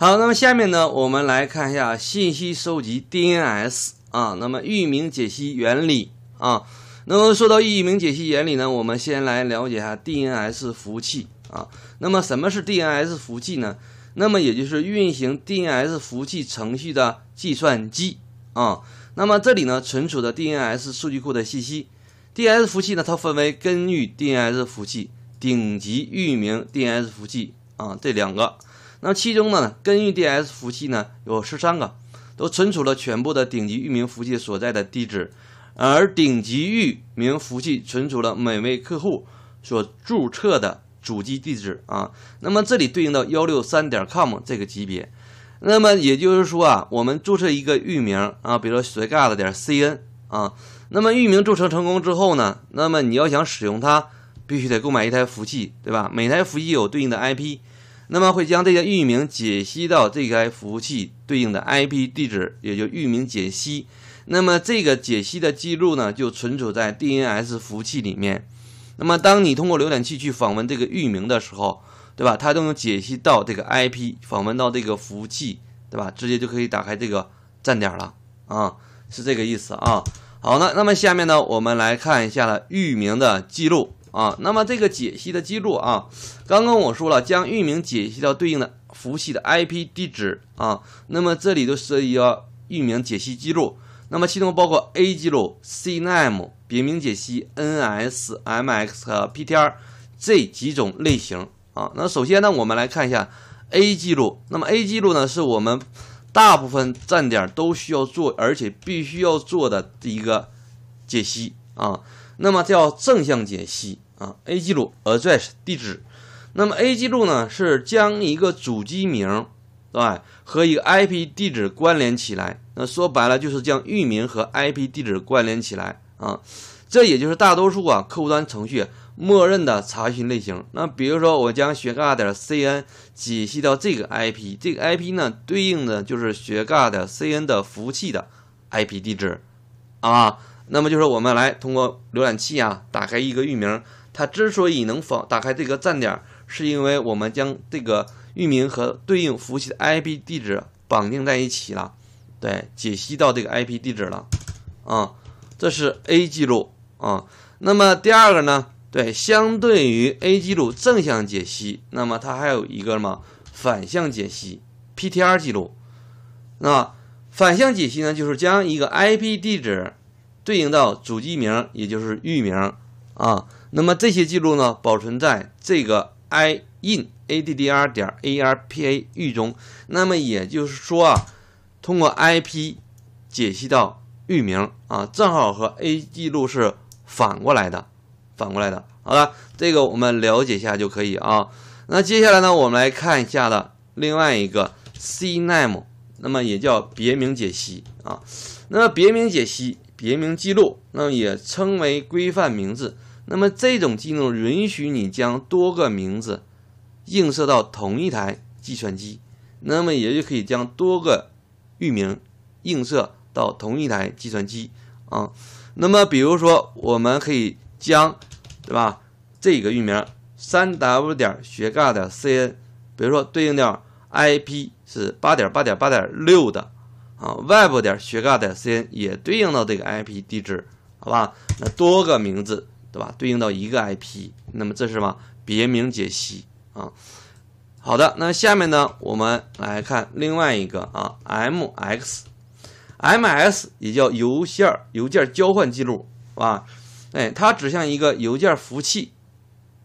好，那么下面呢，我们来看一下信息收集 DNS 啊，那么域名解析原理啊，那么说到域名解析原理呢，我们先来了解一下 DNS 服务器啊，那么什么是 DNS 服务器呢？那么也就是运行 DNS 服务器程序的计算机啊，那么这里呢存储的 DNS 数据库的信息，DNS 服务器呢，它分为根域 DNS 服务器、顶级域名 DNS 服务器啊这两个。那其中呢，根域 d s 服务器呢有十三个，都存储了全部的顶级域名服务器所在的地址，而顶级域名服务器存储了每位客户所注册的主机地址啊。那么这里对应到幺六三点 com 这个级别。那么也就是说啊，我们注册一个域名啊，比如说 s 学 g a 点 cn 啊，那么域名注册成功之后呢，那么你要想使用它，必须得购买一台服务器，对吧？每台服务器有对应的 IP。那么会将这个域名解析到这个服务器对应的 IP 地址，也就域名解析。那么这个解析的记录呢，就存储在 DNS 服务器里面。那么当你通过浏览器去访问这个域名的时候，对吧？它都能解析到这个 IP，访问到这个服务器，对吧？直接就可以打开这个站点了啊，是这个意思啊。好，那那么下面呢，我们来看一下了域名的记录。啊，那么这个解析的记录啊，刚刚我说了，将域名解析到对应的服务器的 IP 地址啊，那么这里就涉及到域名解析记录，那么其中包括 A 记录、CNAME 别名解析、NSMX 和 PTR 这几种类型啊。那首先呢，我们来看一下 A 记录，那么 A 记录呢，是我们大部分站点都需要做，而且必须要做的一个解析啊。那么叫正向解析啊，A 记录 address 地址，那么 A 记录呢是将一个主机名对吧和一个 IP 地址关联起来，那说白了就是将域名和 IP 地址关联起来啊，这也就是大多数啊客户端程序默认的查询类型。那比如说我将学咖点 cn 解析到这个 IP，这个 IP 呢对应的就是学咖点 cn 的服务器的 IP 地址啊。那么就是我们来通过浏览器啊，打开一个域名，它之所以能访打开这个站点，是因为我们将这个域名和对应服务器的 IP 地址绑定在一起了，对，解析到这个 IP 地址了，啊，这是 A 记录啊。那么第二个呢，对，相对于 A 记录正向解析，那么它还有一个什么反向解析 PTR 记录。那反向解析呢，就是将一个 IP 地址。对应到主机名，也就是域名啊。那么这些记录呢，保存在这个 i n a d d r 点 a r p a 域中。那么也就是说啊，通过 i p 解析到域名啊，正好和 a 记录是反过来的，反过来的。好了，这个我们了解一下就可以啊。那接下来呢，我们来看一下的另外一个 c name，那么也叫别名解析啊。那么别名解析。别名记录，那么也称为规范名字。那么这种记录允许你将多个名字映射到同一台计算机，那么也就可以将多个域名映射到同一台计算机啊。那么比如说，我们可以将对吧？这个域名三 w 点学尬点 cn，比如说对应的 IP 是八点八点八点六的。啊，web 点学 g a c n 也对应到这个 IP 地址，好吧？那多个名字，对吧？对应到一个 IP，那么这是什么？别名解析啊。好的，那下面呢，我们来看另外一个啊，mx，ms 也叫邮件儿邮件交换记录，啊，吧？哎，它指向一个邮件服务器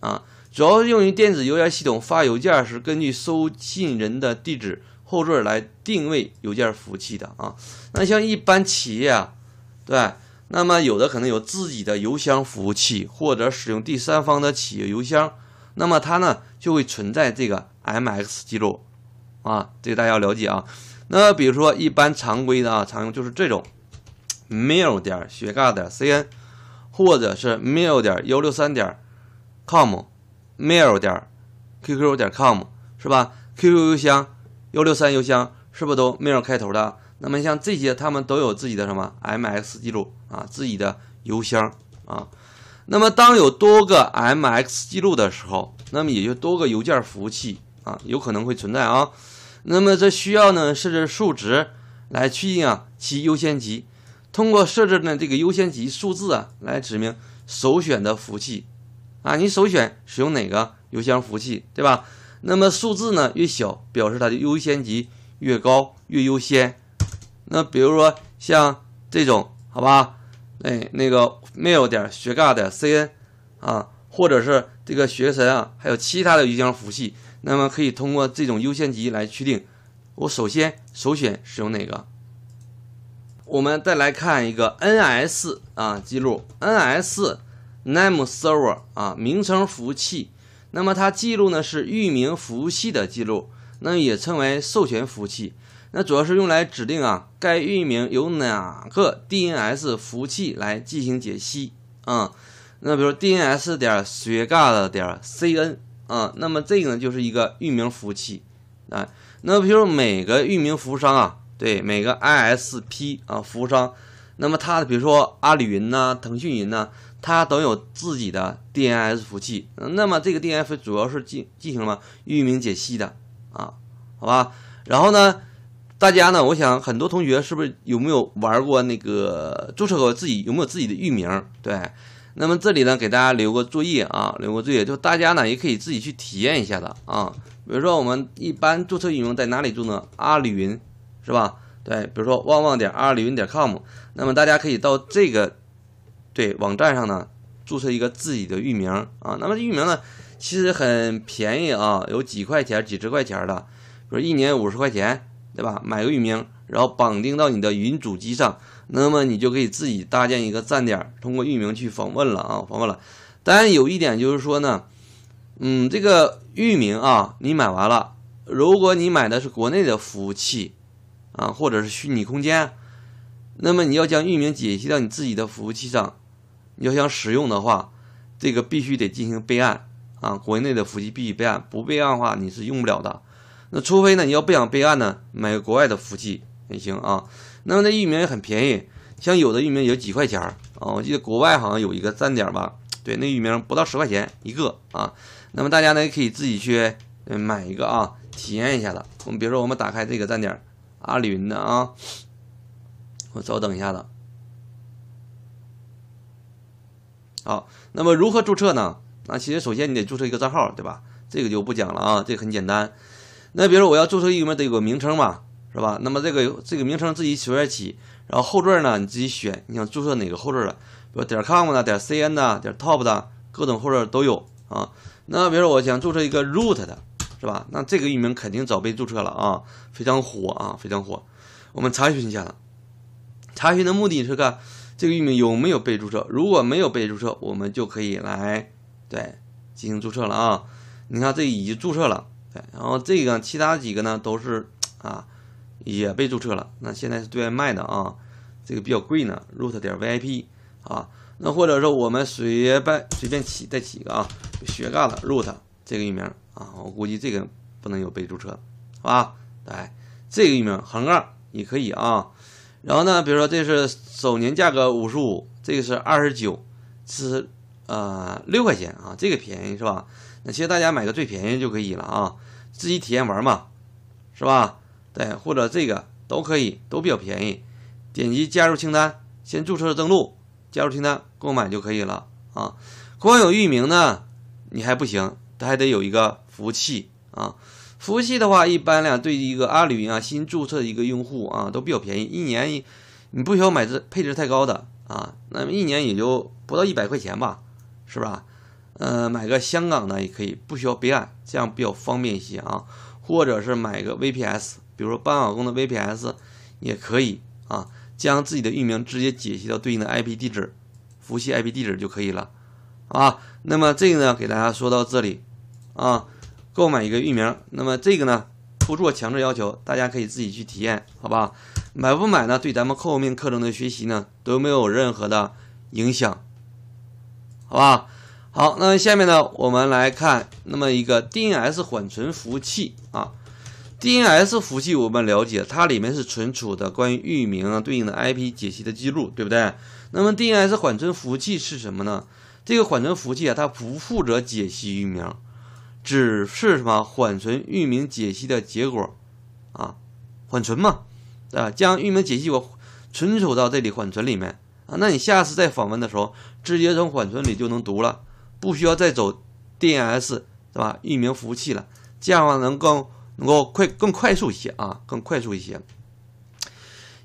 啊，主要是用于电子邮件系统发邮件时，根据收信人的地址。后缀来定位邮件服务器的啊，那像一般企业啊，对，那么有的可能有自己的邮箱服务器，或者使用第三方的企业邮箱，那么它呢就会存在这个 MX 记录啊，这个大家要了解啊。那比如说一般常规的啊，常用就是这种 mail 点儿嘎点 cn，或者是 mail 点幺六三点 com，mail 点 qq 点 com 是吧？QQ 邮箱。幺六三邮箱是不是都 mail 开头的？那么像这些，他们都有自己的什么 mx 记录啊，自己的邮箱啊。那么当有多个 mx 记录的时候，那么也就多个邮件服务器啊，有可能会存在啊。那么这需要呢设置数值来确定啊其优先级，通过设置呢这个优先级数字啊来指明首选的服务器啊，你首选使用哪个邮箱服务器，对吧？那么数字呢越小，表示它的优先级越高，越优先。那比如说像这种，好吧，哎，那个 mail 点儿学咖点 cn 啊，或者是这个学神啊，还有其他的邮箱服务器，那么可以通过这种优先级来确定，我首先首选使用哪个。我们再来看一个 ns 啊记录，ns name server 啊名称服务器。那么它记录呢是域名服务器的记录，那也称为授权服务器，那主要是用来指定啊该域名由哪个 DNS 服务器来进行解析啊。那比如 DNS 点 g a 的点 CN 啊，那么这个呢就是一个域名服务器啊。那比如每个域名服务商啊，对每个 ISP 啊服务商，那么它的比如说阿里云呐、腾讯云呐。它都有自己的 DNS 服务器，那么这个 DNS 主要是进进行了么域名解析的啊，好吧？然后呢，大家呢，我想很多同学是不是有没有玩过那个注册过自己有没有自己的域名？对，那么这里呢给大家留个作业啊，留个作业，就大家呢也可以自己去体验一下的啊。比如说我们一般注册域名在哪里注册？阿里云是吧？对，比如说旺旺点阿里云点 com，那么大家可以到这个。对网站上呢，注册一个自己的域名啊，那么域名呢，其实很便宜啊，有几块钱、几十块钱的，比如一年五十块钱，对吧？买个域名，然后绑定到你的云主机上，那么你就可以自己搭建一个站点，通过域名去访问了啊，访问了。当然有一点就是说呢，嗯，这个域名啊，你买完了，如果你买的是国内的服务器啊，或者是虚拟空间，那么你要将域名解析到你自己的服务器上。你要想使用的话，这个必须得进行备案啊，国内的服务器必须备案，不备案的话你是用不了的。那除非呢，你要不想备案呢，买个国外的服务器也行啊。那么那域名也很便宜，像有的域名也就几块钱啊。我记得国外好像有一个站点吧，对，那域名不到十块钱一个啊。那么大家呢也可以自己去买一个啊，体验一下子。我们比如说我们打开这个站点，阿里云的啊，我稍等一下子。好，那么如何注册呢？那其实首先你得注册一个账号，对吧？这个就不讲了啊，这个很简单。那比如说我要注册域名，得有个名称嘛，是吧？那么这个这个名称自己随便起，然后后缀呢你自己选，你想注册哪个后缀的，比如点 .com 的、点 .cn 的、点 .top 的，各种后缀都有啊。那比如说我想注册一个 root 的，是吧？那这个域名肯定早被注册了啊，非常火啊，非常火。我们查询一下，查询的目的是干？这个域名有没有被注册？如果没有被注册，我们就可以来对进行注册了啊！你看这已经注册了，对，然后这个其他几个呢都是啊也被注册了。那现在是对外卖的啊，这个比较贵呢，root 点 VIP 啊。那或者说我们随便随便起再起一个啊，学尬的 root 这个域名啊，我估计这个不能有被注册，好吧？来，这个域名横杠也可以啊。然后呢，比如说这是首年价格五十五，这个是二十九，是呃六块钱啊，这个便宜是吧？那其实大家买个最便宜就可以了啊，自己体验玩嘛，是吧？对，或者这个都可以，都比较便宜。点击加入清单，先注册登录，加入清单购买就可以了啊。光有域名呢，你还不行，它还得有一个服务器啊。服务器的话，一般呢，对一个阿里云啊新注册一个用户啊都比较便宜，一年你不需要买这配置太高的啊，那么一年也就不到一百块钱吧，是吧？嗯，买个香港的也可以，不需要备案，这样比较方便一些啊。或者是买个 VPS，比如说半网工的 VPS 也可以啊，将自己的域名直接解析到对应的 IP 地址，服务器 IP 地址就可以了啊。那么这个呢，给大家说到这里啊。购买一个域名，那么这个呢不做强制要求，大家可以自己去体验，好吧？买不买呢？对咱们后面课程的学习呢都没有任何的影响，好吧？好，那下面呢我们来看那么一个 DNS 缓存服务器啊，DNS 服务器我们了解，它里面是存储的关于域名啊对应的 IP 解析的记录，对不对？那么 DNS 缓存服务器是什么呢？这个缓存服务器啊，它不负责解析域名。只是什么缓存域名解析的结果啊？缓存嘛，啊，将域名解析我存储到这里缓存里面啊。那你下次再访问的时候，直接从缓存里就能读了，不需要再走 DNS 是吧？域名服务器了，这样的话能更能够快更快速一些啊，更快速一些。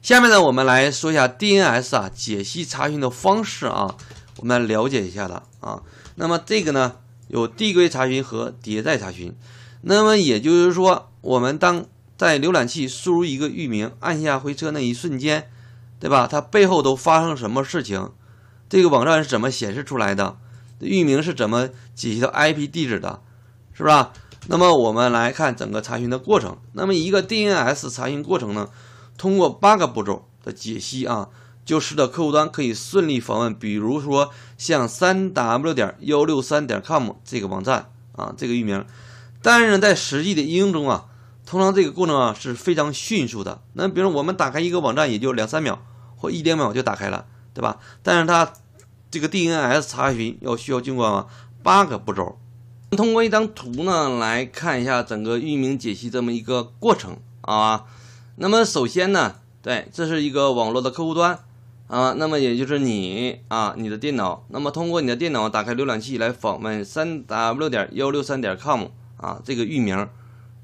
下面呢，我们来说一下 DNS 啊解析查询的方式啊，我们来了解一下了啊。那么这个呢？有递归查询和迭代查询，那么也就是说，我们当在浏览器输入一个域名，按下回车那一瞬间，对吧？它背后都发生什么事情？这个网站是怎么显示出来的？域名是怎么解析到 IP 地址的？是吧？那么我们来看整个查询的过程。那么一个 DNS 查询过程呢，通过八个步骤的解析啊。就使得客户端可以顺利访问，比如说像三 w 点幺六三点 com 这个网站啊，这个域名。但是在实际的应用中啊，通常这个过程啊是非常迅速的。那比如我们打开一个网站，也就两三秒或一两秒就打开了，对吧？但是它这个 DNS 查询要需要经过八个步骤。通过一张图呢来看一下整个域名解析这么一个过程啊。那么首先呢，对，这是一个网络的客户端。啊，那么也就是你啊，你的电脑，那么通过你的电脑打开浏览器来访问三 w 点幺六三点 com 啊这个域名，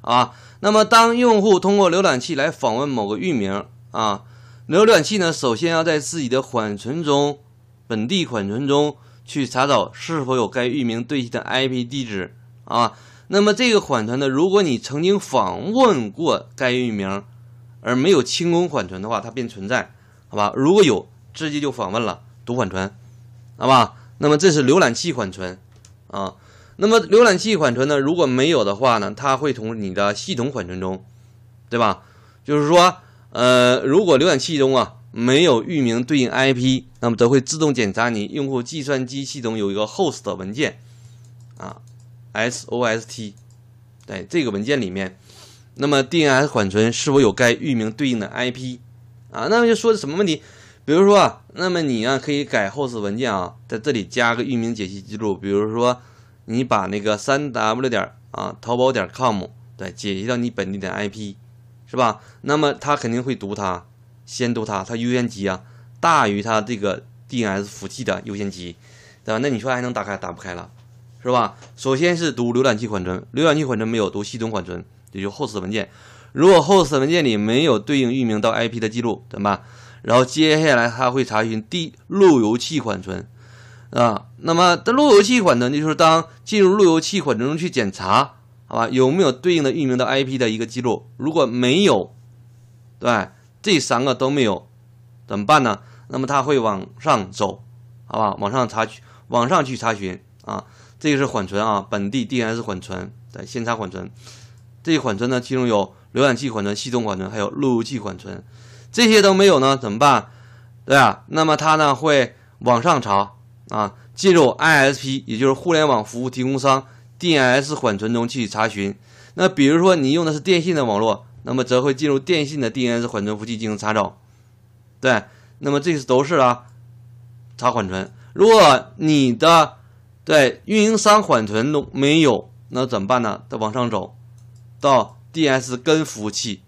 啊，那么当用户通过浏览器来访问某个域名啊，浏览器呢首先要在自己的缓存中本地缓存中去查找是否有该域名对应的 IP 地址啊，那么这个缓存呢，如果你曾经访问过该域名而没有清空缓存的话，它便存在，好吧？如果有。直接就访问了读缓存，好吧？那么这是浏览器缓存啊。那么浏览器缓存呢？如果没有的话呢？它会从你的系统缓存中，对吧？就是说，呃，如果浏览器中啊没有域名对应 IP，那么则会自动检查你用户计算机系统有一个 host 文件啊 s o s t 在这个文件里面，那么 DNS 缓存是否有该域名对应的 IP 啊？那么就说的什么问题？比如说，那么你啊可以改 h o s t 文件啊，在这里加个域名解析记录。比如说，你把那个三 W 点啊淘宝点 com 对解析到你本地的 IP，是吧？那么它肯定会读它，先读它，它优先级啊大于它这个 DNS 服务器的优先级，对吧？那你说还能打开？打不开了，是吧？首先是读浏览器缓存，浏览器缓存没有，读系统缓存，也就 h o s t 文件。如果 h o s t 文件里没有对应域名到 IP 的记录，怎么办？然后接下来它会查询第路由器缓存，啊，那么这路由器缓存就是当进入路由器缓存中去检查，好吧，有没有对应的域名的 IP 的一个记录？如果没有，对，这三个都没有，怎么办呢？那么它会往上走，好吧，往上查询，往上去查询啊，这个是缓存啊，本地 DNS 缓存，对，先查缓存，这缓存呢其中有浏览器缓存、系统缓存，还有路由器缓存。这些都没有呢，怎么办？对啊，那么它呢会往上查啊，进入 ISP，也就是互联网服务提供商 DNS 缓存中去查询。那比如说你用的是电信的网络，那么则会进入电信的 DNS 缓存服务器进行查找。对，那么这次都是啊，查缓存。如果你的对运营商缓存都没有，那怎么办呢？再往上走到 DNS 根服务器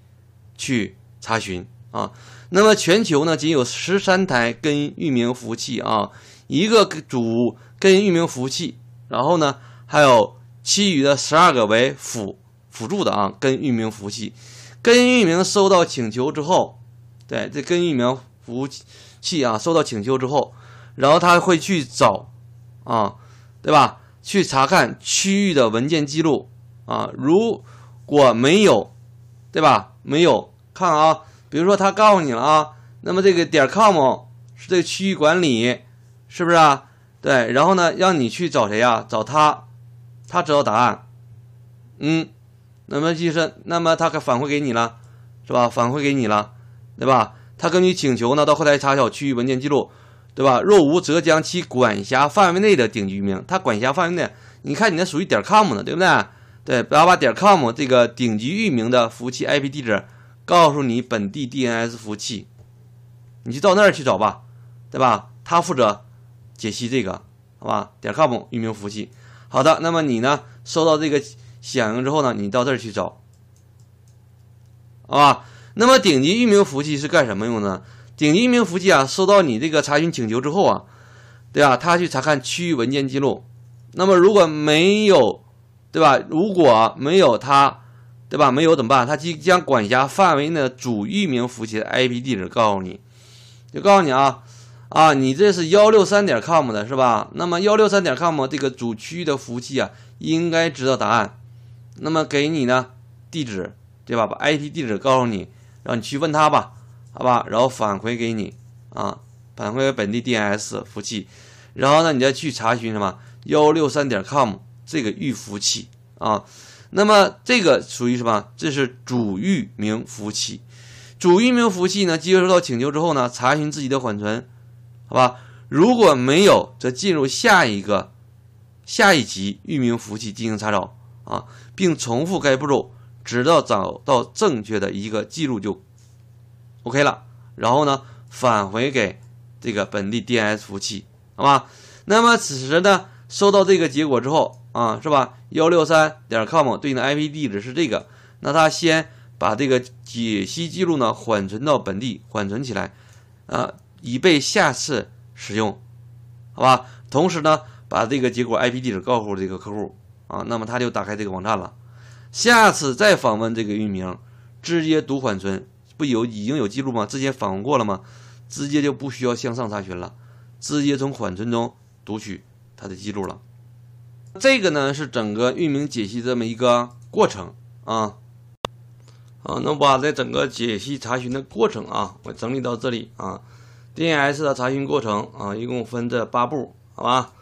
去查询。啊，那么全球呢，仅有十三台根域名服务器啊，一个主根域名服务器，然后呢，还有其余的十二个为辅辅助的啊根域名服务器。根域名收到请求之后，对这根域名服务器啊收到请求之后，然后他会去找啊，对吧？去查看区域的文件记录啊，如果没有，对吧？没有看啊。比如说他告诉你了啊，那么这个点 .com 是这个区域管理，是不是啊？对，然后呢，让你去找谁呀？找他，他知道答案。嗯，那么就是，那么他可反馈给你了，是吧？反馈给你了，对吧？他根据请求呢，到后台查找区域文件记录，对吧？若无，则将其管辖范围内的顶级域名。他管辖范围内你看你那属于点 .com 的，对不对？对，后把点 .com 这个顶级域名的服务器 IP 地址。告诉你本地 DNS 服务器，你就到那儿去找吧，对吧？他负责解析这个，好吧？点 com 域名服务器。好的，那么你呢收到这个响应之后呢，你到这儿去找，好吧？那么顶级域名服务器是干什么用的？顶级域名服务器啊，收到你这个查询请求之后啊，对吧？他去查看区域文件记录。那么如果没有，对吧？如果没有他。对吧？没有怎么办？他即将管辖范围内的主域名服务器的 IP 地址告诉你，就告诉你啊啊，你这是幺六三点 com 的是吧？那么幺六三点 com 这个主区域的服务器啊，应该知道答案。那么给你呢地址，对吧？把 IP 地址告诉你，让你去问他吧，好吧？然后返回给你啊，返回本地 DNS 服务器，然后呢，你再去查询什么幺六三点 com 这个域服务器啊。那么这个属于什么？这是主域名服务器。主域名服务器呢，接收到请求之后呢，查询自己的缓存，好吧？如果没有，则进入下一个下一级域名服务器进行查找啊，并重复该步骤，直到找到正确的一个记录就 OK 了。然后呢，返回给这个本地 DNS 服务器，好吧？那么此时呢，收到这个结果之后。啊，是吧？幺六三点 com 对应的 IP 地址是这个，那他先把这个解析记录呢缓存到本地缓存起来，啊，以备下次使用，好吧？同时呢，把这个结果 IP 地址告诉这个客户，啊，那么他就打开这个网站了。下次再访问这个域名，直接读缓存，不有已经有记录吗？之前访问过了吗？直接就不需要向上查询了，直接从缓存中读取它的记录了。这个呢是整个域名解析这么一个过程啊，好，那把这整个解析查询的过程啊，我整理到这里啊，DNS 的查询过程啊，一共分这八步，好吧。